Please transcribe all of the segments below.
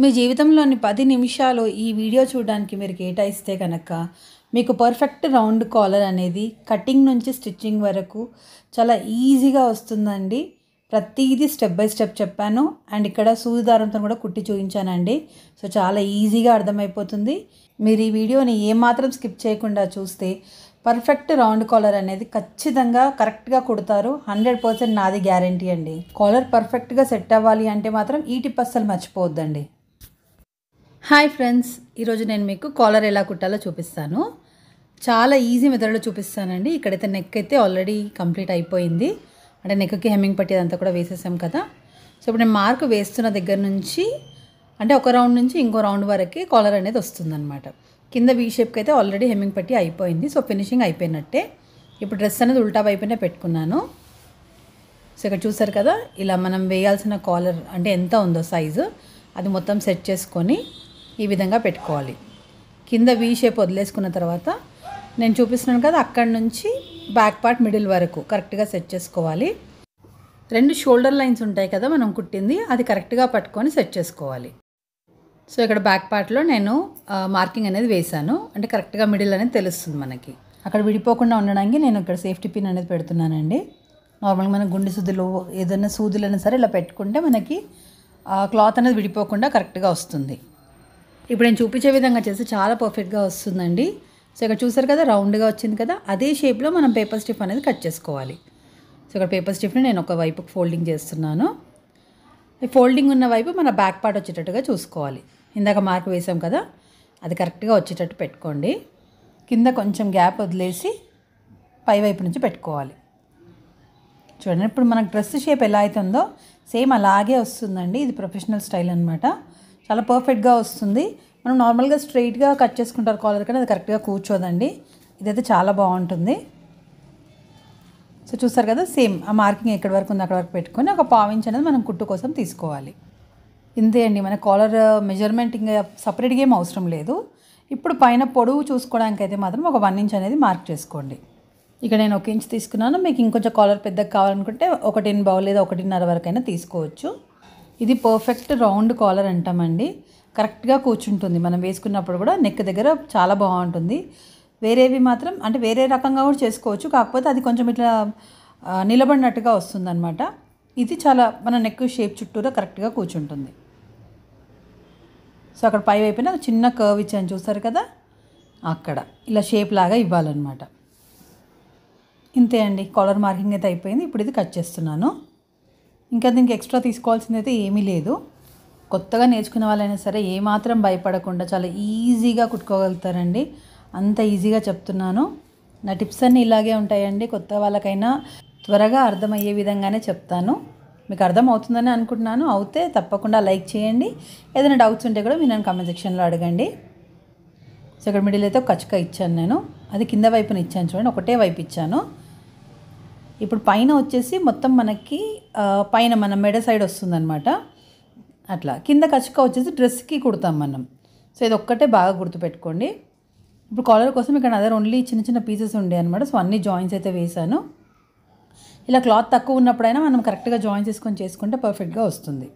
మీ జీవితంలోని పది నిమిషాలు ఈ వీడియో చూడడానికి మీరు కేటాయిస్తే కనుక మీకు పర్ఫెక్ట్ రౌండ్ కాలర్ అనేది కటింగ్ నుంచి స్టిచ్చింగ్ వరకు చాలా ఈజీగా వస్తుందండి ప్రతిదీ స్టెప్ బై స్టెప్ చెప్పాను అండ్ ఇక్కడ సూదిదారంతో కూడా కుట్టి చూపించానండి సో చాలా ఈజీగా అర్థమైపోతుంది మీరు ఈ వీడియోని ఏమాత్రం స్కిప్ చేయకుండా చూస్తే పర్ఫెక్ట్ రౌండ్ కాలర్ అనేది ఖచ్చితంగా కరెక్ట్గా కుడతారు హండ్రెడ్ పర్సెంట్ నాది గ్యారంటీ అండి కాలర్ పర్ఫెక్ట్గా సెట్ అవ్వాలి అంటే మాత్రం ఈ టిప్ అస్సలు మర్చిపోవద్దండి హాయ్ ఫ్రెండ్స్ ఈరోజు నేను మీకు కాలర్ ఎలా కుట్టాలో చూపిస్తాను చాలా ఈజీ మెథడ్లో చూపిస్తానండి ఇక్కడైతే నెక్ అయితే ఆల్రెడీ కంప్లీట్ అయిపోయింది అంటే నెక్కి హెమ్మింగ్ పట్టి అంతా కూడా వేసేసాం కదా సో ఇప్పుడు నేను మార్క్ వేస్తున్న దగ్గర నుంచి అంటే ఒక రౌండ్ నుంచి ఇంకో రౌండ్ వరకే కాలర్ అనేది వస్తుందన్నమాట కింద వీ షేప్కి అయితే ఆల్రెడీ హెమ్మింగ్ పట్టి అయిపోయింది సో ఫినిషింగ్ అయిపోయినట్టే ఇప్పుడు డ్రెస్ అనేది ఉల్టా వైపునే పెట్టుకున్నాను సో ఇక్కడ చూసారు కదా ఇలా మనం వేయాల్సిన కాలర్ అంటే ఎంత ఉందో సైజు అది మొత్తం సెట్ చేసుకొని ఈ విధంగా పెట్టుకోవాలి కింద వీ షేప్ వదిలేసుకున్న తర్వాత నేను చూపిస్తున్నాను కదా అక్కడి నుంచి బ్యాక్ పార్ట్ మిడిల్ వరకు కరెక్ట్గా సెట్ చేసుకోవాలి రెండు షోల్డర్ లైన్స్ ఉంటాయి కదా మనం కుట్టింది అది కరెక్ట్గా పట్టుకొని సెట్ చేసుకోవాలి సో ఇక్కడ బ్యాక్ పార్ట్లో నేను మార్కింగ్ అనేది వేశాను అంటే కరెక్ట్గా మిడిల్ అనేది తెలుస్తుంది మనకి అక్కడ విడిపోకుండా ఉండడానికి నేను ఇక్కడ సేఫ్టీ పిన్ అనేది పెడుతున్నానండి నార్మల్గా మన గుండె సుదులు ఏదైనా సూదులైనా సరే ఇలా పెట్టుకుంటే మనకి క్లాత్ అనేది విడిపోకుండా కరెక్ట్గా వస్తుంది ఇప్పుడు నేను చూపించే విధంగా చేస్తే చాలా పర్ఫెక్ట్గా వస్తుందండి సో ఇక్కడ చూసారు కదా రౌండ్గా వచ్చింది కదా అదే షేప్లో మనం పేపర్ స్టిఫ్ అనేది కట్ చేసుకోవాలి సో ఇక్కడ పేపర్ స్టిఫ్ని నేను ఒక వైపుకి ఫోల్డింగ్ చేస్తున్నాను ఫోల్డింగ్ ఉన్న వైపు మన బ్యాక్ పార్ట్ వచ్చేటట్టుగా చూసుకోవాలి ఇందాక మార్క్ వేసాం కదా అది కరెక్ట్గా వచ్చేటట్టు పెట్టుకోండి కింద కొంచెం గ్యాప్ వదిలేసి పై వైపు నుంచి పెట్టుకోవాలి చూడండి ఇప్పుడు మనకు డ్రెస్ షేప్ ఎలా అవుతుందో సేమ్ అలాగే వస్తుందండి ఇది ప్రొఫెషనల్ స్టైల్ అనమాట చాలా పర్ఫెక్ట్గా వస్తుంది మనం నార్మల్గా స్ట్రైట్గా కట్ చేసుకుంటారు కాలర్ కానీ అది కరెక్ట్గా కూర్చోదండి ఇదైతే చాలా బాగుంటుంది సో చూస్తారు కదా సేమ్ ఆ మార్కింగ్ ఎక్కడి వరకు ఉంది అక్కడ వరకు పెట్టుకొని ఒక పావించ్ అనేది మనం కుట్టు కోసం తీసుకోవాలి ఇంతే అండి మన కాలర్ మెజర్మెంట్ uh, ఇంకా సపరేట్గా ఏం అవసరం లేదు ఇప్పుడు పైన పొడవు చూసుకోవడానికి అయితే మాత్రం ఒక వన్ ఇంచ్ అనేది మార్క్ చేసుకోండి ఇక్కడ నేను ఒక ఇంచ్ తీసుకున్నాను మీకు ఇంకొంచెం కాలర్ పెద్దగా కావాలనుకుంటే ఒకటిన్ బౌల్ లేదా ఒకటిన్నర వరకైనా తీసుకోవచ్చు ఇది పర్ఫెక్ట్ రౌండ్ కాలర్ అంటామండి కరెక్ట్గా కూర్చుంటుంది మనం వేసుకున్నప్పుడు కూడా నెక్ దగ్గర చాలా బాగుంటుంది వేరేవి మాత్రం అంటే వేరే రకంగా కూడా చేసుకోవచ్చు కాకపోతే అది కొంచెం ఇట్లా నిలబడినట్టుగా వస్తుందన్నమాట ఇది చాలా మన నెక్ షేప్ చుట్టూరా కరెక్ట్గా కూర్చుంటుంది సో అక్కడ పై వైపున చిన్న కర్వ్ ఇచ్చాను చూస్తారు కదా అక్కడ ఇలా షేప్ లాగా ఇవ్వాలన్నమాట ఇంతే అండి కాలర్ మార్కింగ్ అయితే అయిపోయింది ఇప్పుడు ఇది కట్ చేస్తున్నాను ఇంకా దీనికి ఎక్స్ట్రా తీసుకోవాల్సింది అయితే ఏమీ లేదు కొత్తగా నేర్చుకునే వాళ్ళైనా సరే ఏమాత్రం భయపడకుండా చాలా ఈజీగా కుట్టుకోగలుగుతారండి అంత ఈజీగా చెప్తున్నాను నా టిప్స్ అన్నీ ఇలాగే ఉంటాయండి కొత్త వాళ్ళకైనా త్వరగా అర్థమయ్యే విధంగానే చెప్తాను మీకు అర్థం అవుతుందని అనుకుంటున్నాను అవుతే తప్పకుండా లైక్ చేయండి ఏదైనా డౌట్స్ ఉంటే కూడా మీరు నన్ను కామెంట్ సెక్షన్లో అడగండి సో ఇక్కడ మిడిల్ అయితే కచ్చక ఇచ్చాను నేను అది కింద వైపున ఇచ్చాను చూడండి ఒకటే వైపు ఇచ్చాను ఇప్పుడు పైన వచ్చేసి మొత్తం మనకి పైన మన మెడ సైడ్ వస్తుందన్నమాట అట్లా కింద కచ్చుక వచ్చేసి డ్రెస్కి కుడతాం మనం సో ఇది ఒక్కటే బాగా గుర్తుపెట్టుకోండి ఇప్పుడు కాలర్ కోసం ఇక్కడ అదర్ ఓన్లీ చిన్న చిన్న పీసెస్ ఉండే అనమాట సో అన్ని జాయింట్స్ అయితే వేసాను ఇలా క్లాత్ తక్కువ ఉన్నప్పుడైనా మనం కరెక్ట్గా జాయిన్ చేసుకొని చేసుకుంటే పర్ఫెక్ట్గా వస్తుంది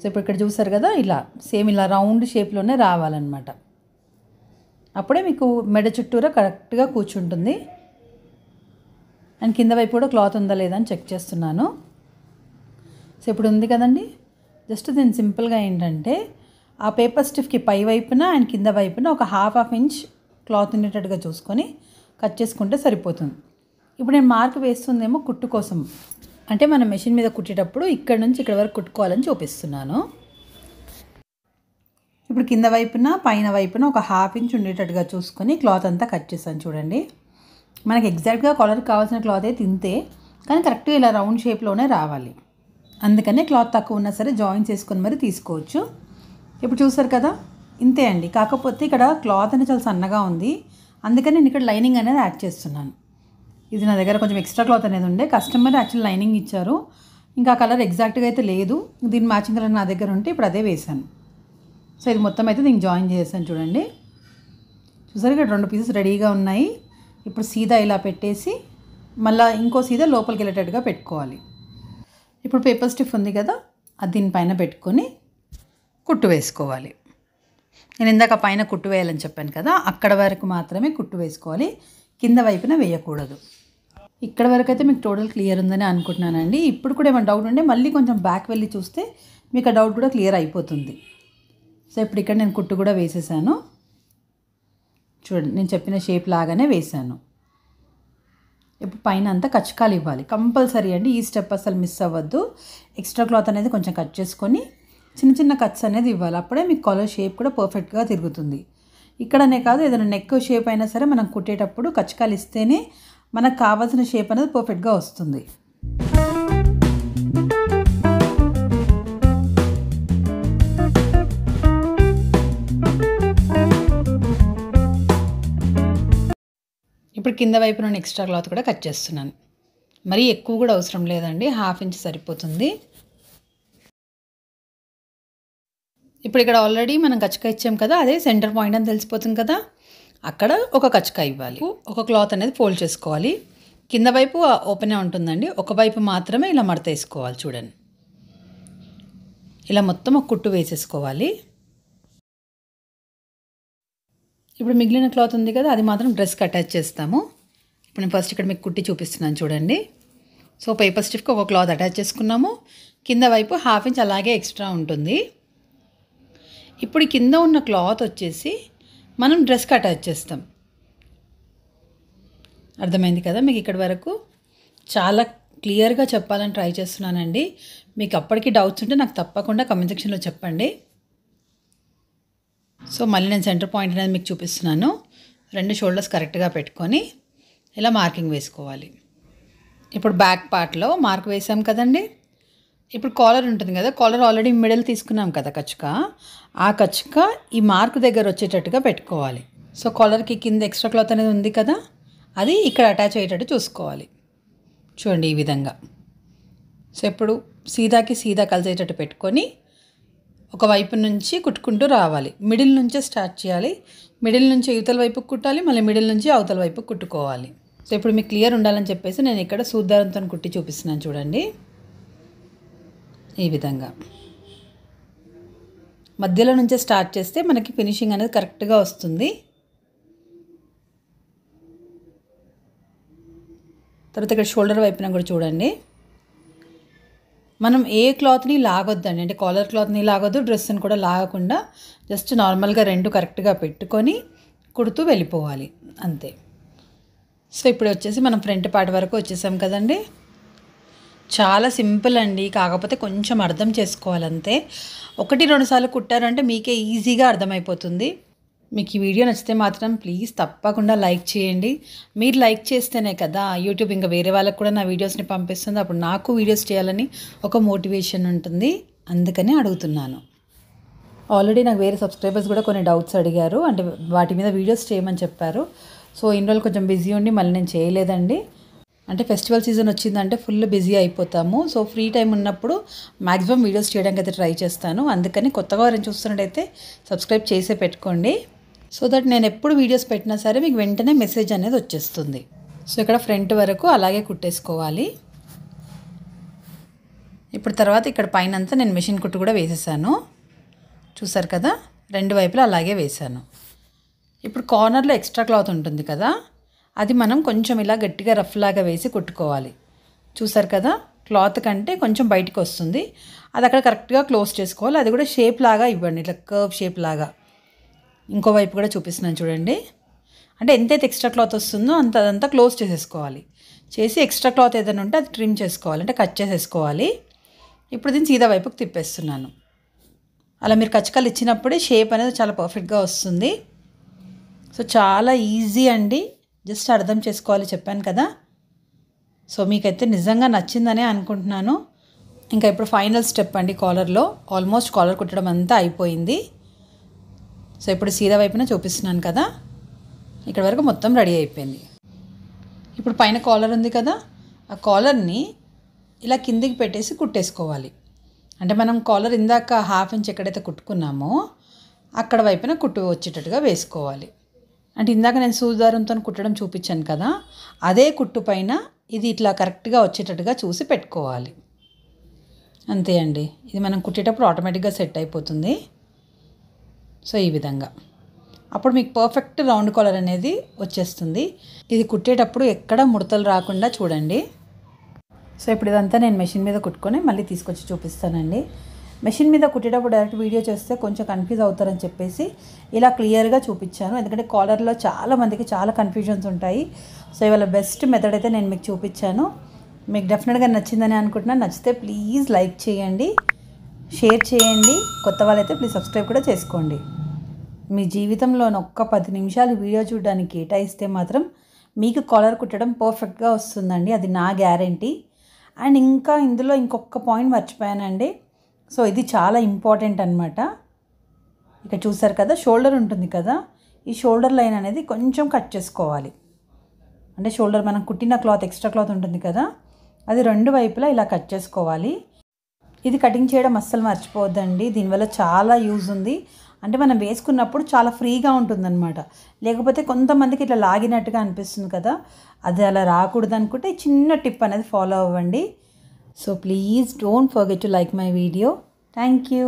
సో ఇప్పుడు ఇక్కడ చూసారు కదా ఇలా సేమ్ ఇలా రౌండ్ షేప్లోనే రావాలన్నమాట అప్పుడే మీకు మెడ చుట్టూరా కరెక్ట్గా కూర్చుంటుంది అండ్ కింద వైపు కూడా క్లాత్ ఉందా లేదా అని చెక్ చేస్తున్నాను సో ఇప్పుడు ఉంది కదండి జస్ట్ దీని సింపుల్గా ఏంటంటే ఆ పేపర్ స్టిఫ్కి పై వైపున అండ్ కింద వైపున ఒక హాఫ్ హాఫ్ ఇంచ్ క్లాత్ ఉండేటట్టుగా చూసుకొని కట్ చేసుకుంటే సరిపోతుంది ఇప్పుడు నేను మార్క్ వేస్తుందేమో కుట్టు కోసం అంటే మనం మెషిన్ మీద కుట్టేటప్పుడు ఇక్కడ నుంచి ఇక్కడ వరకు కుట్టుకోవాలని చూపిస్తున్నాను ఇప్పుడు కింద వైపున పైన వైపున ఒక హాఫ్ ఇంచ్ ఉండేటట్టుగా చూసుకొని క్లాత్ అంతా కట్ చేస్తాను చూడండి మనకి ఎగ్జాక్ట్గా కలర్ కావాల్సిన క్లాత్ అయితే తింతే కానీ కరెక్ట్గా ఇలా రౌండ్ షేప్లోనే రావాలి అందుకనే క్లాత్ తక్కువ ఉన్నా సరే జాయిన్ చేసుకొని మరి తీసుకోవచ్చు ఇప్పుడు చూసారు కదా ఇంతే అండి కాకపోతే ఇక్కడ క్లాత్ అనేది చాలా సన్నగా ఉంది అందుకని నేను ఇక్కడ లైనింగ్ అనేది యాడ్ చేస్తున్నాను ఇది నా దగ్గర కొంచెం ఎక్స్ట్రా క్లాత్ అనేది ఉండే కస్టమర్ యాక్చువల్ లైనింగ్ ఇచ్చారు ఇంకా కలర్ ఎగ్జాక్ట్గా అయితే లేదు దీని మ్యాచింగ్ కలర్ నా దగ్గర ఉంటే ఇప్పుడు అదే వేశాను సో ఇది మొత్తం అయితే దీనికి జాయిన్ చేశాను చూడండి చూసారు ఇక్కడ రెండు పీసెస్ రెడీగా ఉన్నాయి ఇప్పుడు సీదా ఇలా పెట్టేసి మళ్ళీ ఇంకో సీదా లోపలికి వెళ్ళేటట్టుగా పెట్టుకోవాలి ఇప్పుడు పేపర్ స్టిఫ్ ఉంది కదా అది దీనిపైన పెట్టుకొని కుట్టు వేసుకోవాలి నేను ఇందాక పైన కుట్టు వేయాలని చెప్పాను కదా అక్కడ వరకు మాత్రమే కుట్టు వేసుకోవాలి కింద వైపున వేయకూడదు ఇక్కడ వరకు అయితే మీకు టోటల్ క్లియర్ ఉందని అనుకుంటున్నానండి ఇప్పుడు కూడా ఏమైనా డౌట్ ఉంటే మళ్ళీ కొంచెం బ్యాక్ వెళ్ళి చూస్తే మీకు ఆ డౌట్ కూడా క్లియర్ అయిపోతుంది సో ఇప్పుడు ఇక్కడ నేను కుట్టు కూడా వేసేసాను చూడండి నేను చెప్పిన షేప్ లాగానే వేశాను ఇప్పుడు పైన అంతా కచ్చకాలు ఇవ్వాలి కంపల్సరీ అండి ఈ స్టెప్ అసలు మిస్ అవ్వద్దు ఎక్స్ట్రా క్లాత్ అనేది కొంచెం కట్ చేసుకొని చిన్న చిన్న కట్స్ అనేది ఇవ్వాలి అప్పుడే మీకు కాలర్ షేప్ కూడా పర్ఫెక్ట్గా తిరుగుతుంది ఇక్కడనే కాదు ఏదైనా నెక్ షేప్ అయినా సరే మనం కుట్టేటప్పుడు కచ్చకాలు ఇస్తేనే మనకు కావాల్సిన షేప్ అనేది పర్ఫెక్ట్గా వస్తుంది ఇప్పుడు కింద వైపు నేను ఎక్స్ట్రా క్లాత్ కూడా కట్ చేస్తున్నాను మరీ ఎక్కువ కూడా అవసరం లేదండి హాఫ్ ఇంచ్ సరిపోతుంది ఇప్పుడు ఇక్కడ ఆల్రెడీ మనం కచ్చక ఇచ్చాం కదా అదే సెంటర్ పాయింట్ అని తెలిసిపోతుంది కదా అక్కడ ఒక కచ్చక ఇవ్వాలి ఒక క్లాత్ అనేది ఫోల్డ్ చేసుకోవాలి కింద వైపు ఓపెనే ఉంటుందండి ఒకవైపు మాత్రమే ఇలా మడత వేసుకోవాలి చూడండి ఇలా మొత్తం ఒక కుట్టు వేసేసుకోవాలి ఇప్పుడు మిగిలిన క్లాత్ ఉంది కదా అది మాత్రం డ్రెస్కి అటాచ్ చేస్తాము ఇప్పుడు నేను ఫస్ట్ ఇక్కడ మీకు కుట్టి చూపిస్తున్నాను చూడండి సో పేపర్ స్టిఫ్కి ఒక క్లాత్ అటాచ్ చేసుకున్నాము కింద వైపు హాఫ్ ఇంచ్ అలాగే ఎక్స్ట్రా ఉంటుంది ఇప్పుడు కింద ఉన్న క్లాత్ వచ్చేసి మనం డ్రెస్కి అటాచ్ చేస్తాం అర్థమైంది కదా మీకు ఇక్కడి వరకు చాలా క్లియర్గా చెప్పాలని ట్రై చేస్తున్నానండి మీకు అప్పటికి డౌట్స్ ఉంటే నాకు తప్పకుండా కమెంట్ సెక్షన్లో చెప్పండి సో మళ్ళీ నేను సెంటర్ పాయింట్ అనేది మీకు చూపిస్తున్నాను రెండు షోల్డర్స్ కరెక్ట్గా పెట్టుకొని ఇలా మార్కింగ్ వేసుకోవాలి ఇప్పుడు బ్యాక్ పార్ట్లో మార్క్ వేసాం కదండి ఇప్పుడు కాలర్ ఉంటుంది కదా కాలర్ ఆల్రెడీ మిడిల్ తీసుకున్నాం కదా కచ్చుక ఆ కచ్చుక ఈ మార్క్ దగ్గర వచ్చేటట్టుగా పెట్టుకోవాలి సో కాలర్కి కింద ఎక్స్ట్రా క్లాత్ అనేది ఉంది కదా అది ఇక్కడ అటాచ్ అయ్యేటట్టు చూసుకోవాలి చూడండి ఈ విధంగా సో ఇప్పుడు సీదాకి సీదా కలిసేటట్టు పెట్టుకొని ఒక వైపు నుంచి కుట్టుకుంటూ రావాలి మిడిల్ నుంచే స్టార్ట్ చేయాలి మిడిల్ నుంచి యువతల వైపు కుట్టాలి మళ్ళీ మిడిల్ నుంచి అవతల వైపు కుట్టుకోవాలి సో ఇప్పుడు మీకు క్లియర్ ఉండాలని చెప్పేసి నేను ఇక్కడ సూద్దారంతో కుట్టి చూపిస్తున్నాను చూడండి ఈ విధంగా మధ్యలో నుంచే స్టార్ట్ చేస్తే మనకి ఫినిషింగ్ అనేది కరెక్ట్గా వస్తుంది తర్వాత ఇక్కడ షోల్డర్ వైపున కూడా చూడండి మనం ఏ క్లాత్ని లాగొద్దండి అంటే కాలర్ క్లాత్ని లాగొద్దు డ్రెస్ని కూడా లాగకుండా జస్ట్ నార్మల్గా రెండు కరెక్ట్గా పెట్టుకొని కుడుతూ వెళ్ళిపోవాలి అంతే సో ఇప్పుడు వచ్చేసి మనం ఫ్రంట్ పార్ట్ వరకు వచ్చేసాం కదండి చాలా సింపుల్ అండి కాకపోతే కొంచెం అర్థం చేసుకోవాలంతే ఒకటి రెండుసార్లు కుట్టారంటే మీకే ఈజీగా అర్థమైపోతుంది మీకు ఈ వీడియో నచ్చితే మాత్రం ప్లీజ్ తప్పకుండా లైక్ చేయండి మీరు లైక్ చేస్తేనే కదా యూట్యూబ్ ఇంకా వేరే వాళ్ళకి కూడా నా వీడియోస్ని పంపిస్తుంది అప్పుడు నాకు వీడియోస్ చేయాలని ఒక మోటివేషన్ ఉంటుంది అందుకని అడుగుతున్నాను ఆల్రెడీ నాకు వేరే సబ్స్క్రైబర్స్ కూడా కొన్ని డౌట్స్ అడిగారు అంటే వాటి మీద వీడియోస్ చేయమని చెప్పారు సో ఇన్ని రోజులు కొంచెం బిజీ ఉండి మళ్ళీ నేను చేయలేదండి అంటే ఫెస్టివల్ సీజన్ వచ్చిందంటే ఫుల్ బిజీ అయిపోతాము సో ఫ్రీ టైం ఉన్నప్పుడు మ్యాక్సిమం వీడియోస్ చేయడానికి అయితే ట్రై చేస్తాను అందుకని కొత్తగా వారిని చూస్తున్నట్టయితే సబ్స్క్రైబ్ చేసే పెట్టుకోండి సో దట్ నేను ఎప్పుడు వీడియోస్ పెట్టినా సరే మీకు వెంటనే మెసేజ్ అనేది వచ్చేస్తుంది సో ఇక్కడ ఫ్రంట్ వరకు అలాగే కుట్టేసుకోవాలి ఇప్పుడు తర్వాత ఇక్కడ పైన అంతా నేను మిషన్ కుట్టు కూడా వేసేసాను చూసారు కదా రెండు వైపులా అలాగే వేసాను ఇప్పుడు కార్నర్లో ఎక్స్ట్రా క్లాత్ ఉంటుంది కదా అది మనం కొంచెం ఇలా గట్టిగా రఫ్ లాగా వేసి కుట్టుకోవాలి చూసారు కదా క్లాత్ కంటే కొంచెం బయటకు వస్తుంది అది అక్కడ కరెక్ట్గా క్లోజ్ చేసుకోవాలి అది కూడా షేప్ లాగా ఇవ్వండి ఇట్లా కర్వ్ షేప్ లాగా ఇంకోవైపు కూడా చూపిస్తున్నాను చూడండి అంటే ఎంతైతే ఎక్స్ట్రా క్లాత్ వస్తుందో అంత అదంతా క్లోజ్ చేసేసుకోవాలి చేసి ఎక్స్ట్రా క్లాత్ ఏదైనా ఉంటే అది ట్రిమ్ చేసుకోవాలి అంటే కట్ చేసేసుకోవాలి ఇప్పుడు దీన్ని సీదా వైపుకి తిప్పేస్తున్నాను అలా మీరు కచ్చకాలు ఇచ్చినప్పుడే షేప్ అనేది చాలా పర్ఫెక్ట్గా వస్తుంది సో చాలా ఈజీ అండి జస్ట్ అర్థం చేసుకోవాలి చెప్పాను కదా సో మీకైతే నిజంగా నచ్చిందనే అనుకుంటున్నాను ఇంకా ఇప్పుడు ఫైనల్ స్టెప్ అండి కాలర్లో ఆల్మోస్ట్ కాలర్ కుట్టడం అంతా అయిపోయింది సో ఇప్పుడు సీదా వైపున చూపిస్తున్నాను కదా ఇక్కడ వరకు మొత్తం రెడీ అయిపోయింది ఇప్పుడు పైన కాలర్ ఉంది కదా ఆ కాలర్ని ఇలా కిందికి పెట్టేసి కుట్టేసుకోవాలి అంటే మనం కాలర్ ఇందాక హాఫ్ ఇంచ్ ఎక్కడైతే కుట్టుకున్నామో అక్కడ వైపున కుట్టు వచ్చేటట్టుగా వేసుకోవాలి అంటే ఇందాక నేను సూదారంతో కుట్టడం చూపించాను కదా అదే కుట్టు పైన ఇది ఇట్లా కరెక్ట్గా వచ్చేటట్టుగా చూసి పెట్టుకోవాలి అంతే అండి ఇది మనం కుట్టేటప్పుడు ఆటోమేటిక్గా సెట్ అయిపోతుంది సో ఈ విధంగా అప్పుడు మీకు పర్ఫెక్ట్ రౌండ్ కాలర్ అనేది వచ్చేస్తుంది ఇది కుట్టేటప్పుడు ఎక్కడ ముడతలు రాకుండా చూడండి సో ఇప్పుడు ఇదంతా నేను మెషిన్ మీద కుట్టుకొని మళ్ళీ తీసుకొచ్చి చూపిస్తానండి మెషిన్ మీద కుట్టేటప్పుడు డైరెక్ట్ వీడియో చేస్తే కొంచెం కన్ఫ్యూజ్ అవుతారని చెప్పేసి ఇలా క్లియర్గా చూపించాను ఎందుకంటే కాలర్లో చాలా మందికి చాలా కన్ఫ్యూజన్స్ ఉంటాయి సో ఇవాళ బెస్ట్ మెథడ్ అయితే నేను మీకు చూపించాను మీకు డెఫినెట్గా నచ్చిందని అనుకుంటున్నాను నచ్చితే ప్లీజ్ లైక్ చేయండి షేర్ చేయండి కొత్త వాళ్ళైతే ప్లీజ్ సబ్స్క్రైబ్ కూడా చేసుకోండి మీ జీవితంలోని ఒక్క పది నిమిషాలు వీడియో చూడడానికి కేటాయిస్తే మాత్రం మీకు కాలర్ కుట్టడం పర్ఫెక్ట్గా వస్తుందండి అది నా గ్యారంటీ అండ్ ఇంకా ఇందులో ఇంకొక పాయింట్ మర్చిపోయానండి సో ఇది చాలా ఇంపార్టెంట్ అనమాట ఇక చూసారు కదా షోల్డర్ ఉంటుంది కదా ఈ షోల్డర్ లైన్ అనేది కొంచెం కట్ చేసుకోవాలి అంటే షోల్డర్ మనం కుట్టిన క్లాత్ ఎక్స్ట్రా క్లాత్ ఉంటుంది కదా అది రెండు వైపులా ఇలా కట్ చేసుకోవాలి ఇది కటింగ్ చేయడం అస్సలు మర్చిపోవద్దండి దీనివల్ల చాలా యూజ్ ఉంది అంటే మనం వేసుకున్నప్పుడు చాలా ఫ్రీగా ఉంటుందన్నమాట లేకపోతే కొంతమందికి ఇట్లా లాగినట్టుగా అనిపిస్తుంది కదా అది అలా రాకూడదు అనుకుంటే చిన్న టిప్ అనేది ఫాలో అవ్వండి so please don't forget to like my video thank you